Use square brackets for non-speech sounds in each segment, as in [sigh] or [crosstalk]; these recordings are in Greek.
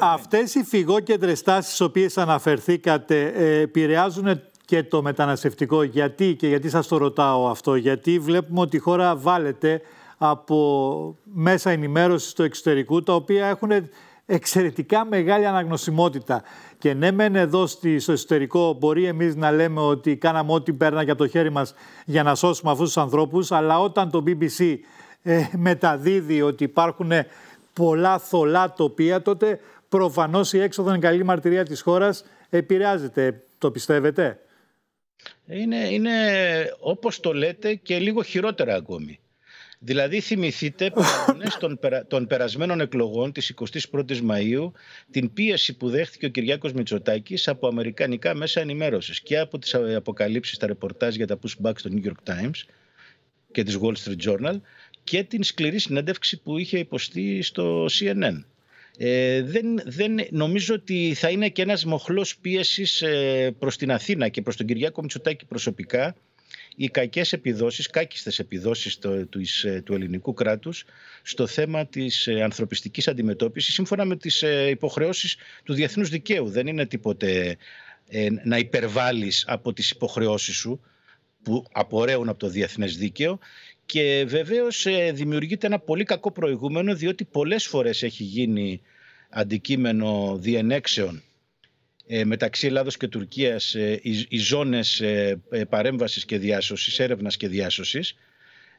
Αυτές οι φυγόκεντρες τάσεις, στις οποίες αναφερθήκατε ε, επηρεάζουν και το μεταναστευτικό. Γιατί και γιατί σας το ρωτάω αυτό. Γιατί βλέπουμε ότι η χώρα βάλεται από μέσα ενημέρωσης του εξωτερικού τα οποία έχουν εξαιρετικά μεγάλη αναγνωσιμότητα. Και ναι μεν εδώ στο εσωτερικό μπορεί εμείς να λέμε ότι κάναμε ό,τι από το χέρι μας για να σώσουμε αυτούς τους ανθρώπους αλλά όταν το BBC ε, μεταδίδει ότι υπάρχουν πολλά θολά τοπία, τότε προφανώς η έξοδο είναι καλή μαρτυρία της χώρας. Επηρεάζεται, το πιστεύετε. Είναι, είναι όπως το λέτε και λίγο χειρότερα ακόμη. Δηλαδή θυμηθείτε [laughs] των, των περασμένων εκλογών της 21ης Μαΐου την πίεση που δέχτηκε ο Κυριάκος Μητσοτάκης από αμερικανικά μέσα ενημέρωσης και από τις αποκαλύψεις τα ρεπορτάζ για τα pushback στο New York Times και της Wall Street Journal και την σκληρή συνέντευξη που είχε υποστεί στο CNN. Ε, δεν, δεν, νομίζω ότι θα είναι και ένας μοχλός πίεσης ε, προς την Αθήνα και προς τον Κυριάκο Μητσοτάκη προσωπικά οι κακές επιδόσεις, κάκιστες επιδόσεις του, ε, του ελληνικού κράτους στο θέμα της ε, ανθρωπιστικής αντιμετώπισης σύμφωνα με τις ε, υποχρεώσεις του διεθνούς δικαίου. Δεν είναι τίποτε να υπερβάλλεις από τις υποχρεώσεις σου που απορρέουν από το διεθνές δίκαιο και βεβαίως ε, δημιουργείται ένα πολύ κακό προηγούμενο διότι πολλές φορές έχει γίνει αντικείμενο διενέξεων ε, μεταξύ Ελλάδος και Τουρκίας ε, οι ζώνες παρέμβασης και διάσωσης, έρευνας και διάσωσης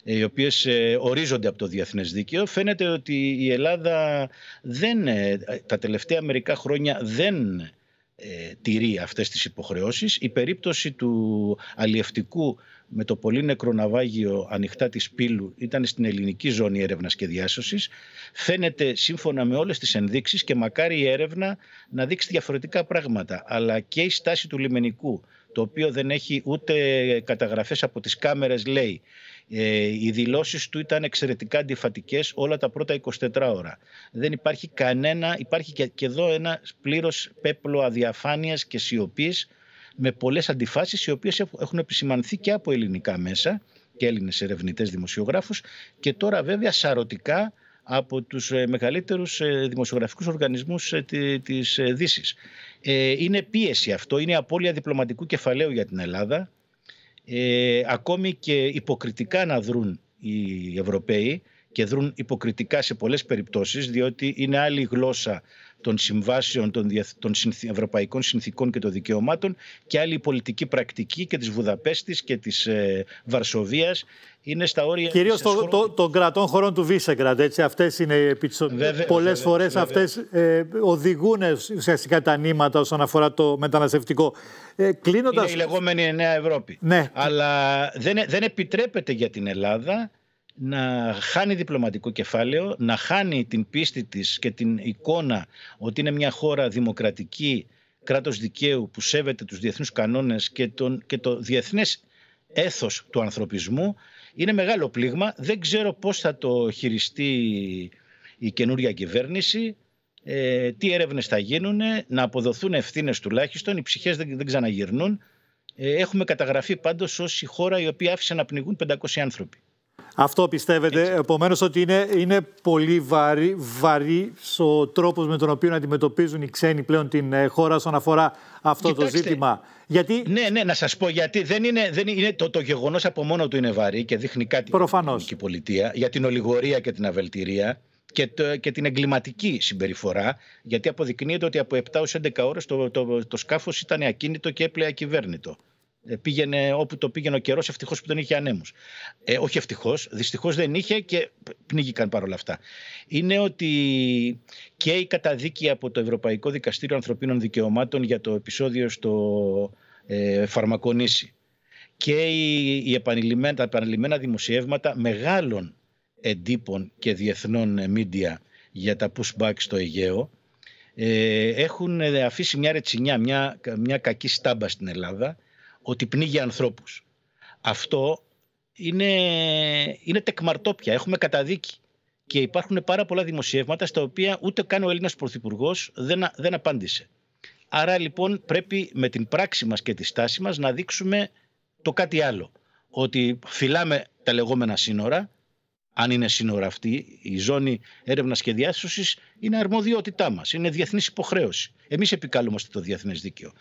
οι οποίες ορίζονται από το διεθνές δίκαιο. Φαίνεται ότι η Ελλάδα δεν, τα τελευταία μερικά χρόνια δεν τηρεί αυτές τις υποχρεώσεις. Η περίπτωση του αλλιευτικού με το πολύ νεκροναβάγιο ανοιχτά της πύλου ήταν στην ελληνική ζώνη έρευνας και διάσωσης φαίνεται σύμφωνα με όλες τις ενδείξεις και μακάρι η έρευνα να δείξει διαφορετικά πράγματα αλλά και η στάση του λιμενικού το οποίο δεν έχει ούτε καταγραφές από τις κάμερες λέει. Ε, οι δηλώσεις του ήταν εξαιρετικά αντιφατικές όλα τα πρώτα 24 ώρα. Δεν υπάρχει κανένα, υπάρχει και, εδώ ένα πλήρως πέπλο αδιαφάνειας και σιωπής με πολλές αντιφάσεις οι οποίες έχουν επισημανθεί και από ελληνικά μέσα και Έλληνες ερευνητές δημοσιογράφους και τώρα βέβαια σαρωτικά από τους ε, μεγαλύτερους ε, δημοσιογραφικούς οργανισμούς ε, τη Δύση. Είναι πίεση αυτό, είναι απώλεια διπλωματικού κεφαλαίου για την Ελλάδα. Ε, ακόμη και υποκριτικά να δρούν οι Ευρωπαίοι και δρούν υποκριτικά σε πολλές περιπτώσεις διότι είναι άλλη γλώσσα των συμβάσεων, των, διεθ, των ευρωπαϊκών συνθήκων και των δικαιωμάτων και άλλη πολιτική πρακτική και της Βουδαπέστης και της ε, Βαρσοβίας είναι στα όρια. Κυρίως των κρατών χωρών του Βίσεγκραντ. Έτσι, αυτές είναι βέβαια. Πολλέ φορέ αυτές ε, οδηγούν ουσιαστικά τα νήματα όσον αφορά το μεταναστευτικό. Ε, κλείνοντας... Είναι η λεγόμενη Νέα Ευρώπη. Ναι. Αλλά δεν, δεν επιτρέπεται για την Ελλάδα να χάνει διπλωματικό κεφάλαιο, να χάνει την πίστη της και την εικόνα ότι είναι μια χώρα δημοκρατική, κράτος δικαίου που σέβεται τους διεθνούς κανόνες και, τον, και το διεθνές έθος του ανθρωπισμού είναι μεγάλο πλήγμα. Δεν ξέρω πώς θα το χειριστεί η καινούρια κυβέρνηση, ε, τι έρευνες θα γίνουν, να αποδοθούν ευθύνες τουλάχιστον, οι ψυχές δεν, δεν ξαναγυρνούν. Ε, έχουμε καταγραφεί πάντως ως η χώρα η οποία άφησε να πνιγούν 500 άνθρωποι. Αυτό πιστεύετε. Επομένως, ότι είναι, είναι πολύ βαρύ, βαρύ ο τρόπος με τον οποίο αντιμετωπίζουν οι ξένοι πλέον την ε, χώρα όσον αφορά αυτό το ζήτημα. Γιατί... Ναι, ναι, να σας πω γιατί δεν είναι, δεν είναι το, το γεγονός από μόνο του είναι βαρύ και δείχνει κάτι Προφανώς. την πολιτεία για την ολιγορία και την αβελτηρία και, και την εγκληματική συμπεριφορά. Γιατί αποδεικνύεται ότι από 7 ω 11 ώρες το, το, το, σκάφος ήταν ακίνητο και έπλεα κυβέρνητο. Ε, πήγαινε όπου το πήγαινε ο καιρός, ευτυχώς που δεν είχε ανέμους. Ε, όχι ευτυχώς, δυστυχώς δεν είχε και πνίγηκαν παρόλα αυτά. Είναι ότι και η καταδίκη από το Ευρωπαϊκό Δικαστήριο Ανθρωπίνων Δικαιωμάτων για το επεισόδιο στο ε, Φαρμακονήσι και η, η τα επανειλημμένα δημοσιεύματα μεγάλων εντύπων και διεθνών μίντια ε, για τα pushback στο Αιγαίο ε, έχουν ε, αφήσει μια ρετσινιά, μια, μια κακή στάμπα στην Ελλάδα ότι πνίγει ανθρώπους. Αυτό είναι, είναι τεκμαρτόπια, έχουμε καταδίκη. Και υπάρχουν πάρα πολλά δημοσιεύματα στα οποία ούτε καν ο Έλληνας Πρωθυπουργός δεν, δεν απάντησε. Άρα λοιπόν πρέπει με την πράξη μας και τη στάση μας να δείξουμε το κάτι άλλο. Ότι φυλάμε τα λεγόμενα σύνορα, αν είναι σύνορα αυτή, η ζώνη έρευνας και διάσωσης είναι αρμοδιότητά μας. Είναι διεθνής υποχρέωση. Εμείς επικαλούμαστε το διεθνές δίκαιο.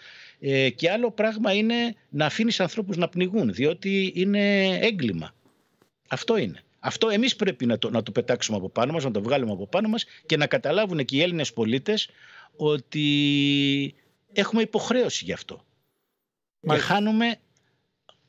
Ε, και άλλο πράγμα είναι να αφήνεις ανθρώπους να πνιγούν, διότι είναι έγκλημα. Αυτό είναι. Αυτό εμείς πρέπει να το, να το πετάξουμε από πάνω μας, να το βγάλουμε από πάνω μας και να καταλάβουν και οι Έλληνες πολίτες ότι έχουμε υποχρέωση γι' αυτό. Μα... Και χάνουμε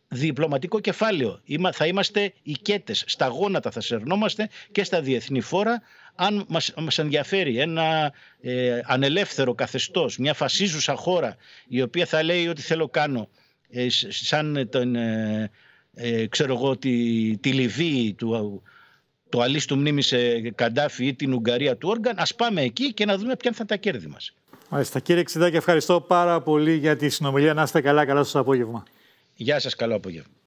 διπλωματικό κεφάλαιο. Θα είμαστε οικέτες, στα γόνατα θα σερνόμαστε και στα διεθνή φόρα αν μας, ενδιαφέρει ένα ε, ανελεύθερο καθεστώς, μια φασίζουσα χώρα η οποία θα λέει ότι θέλω κάνω ε, σαν τον, ε, ε, ξέρω εγώ, τη, τη Λιβύη του, το αλής του σε Καντάφη ή την Ουγγαρία του Όργαν, ας πάμε εκεί και να δούμε ποια θα τα κέρδη μας. Μάλιστα. Κύριε Ξηδάκη, ευχαριστώ πάρα πολύ για τη συνομιλία. Να είστε καλά, καλά σας απόγευμα. Γεια σας, καλό απόγευμα.